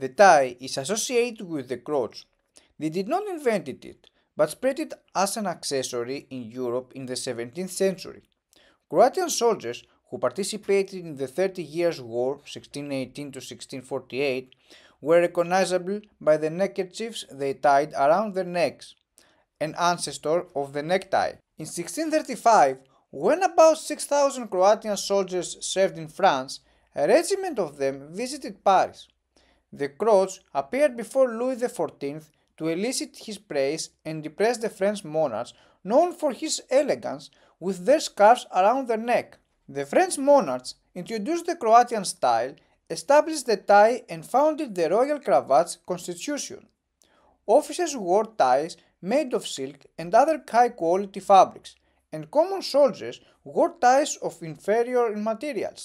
The tie is associated with the Croats. They did not invent it, but spread it as an accessory in Europe in the 17th century. Croatian soldiers who participated in the Thirty Years' War 1618 to 1648 were recognizable by the neckerchiefs they tied around their necks, an ancestor of the necktie. In 1635, when about 6,000 Croatian soldiers served in France, a regiment of them visited Paris. The Croats appeared before Louis XIV to elicit his praise and depress the French monarchs, known for his elegance, with their scarves around their neck. The French monarchs introduced the Croatian style, established the tie, and founded the Royal Cravat's constitution. Officers wore ties made of silk and other high quality fabrics, and common soldiers wore ties of inferior materials.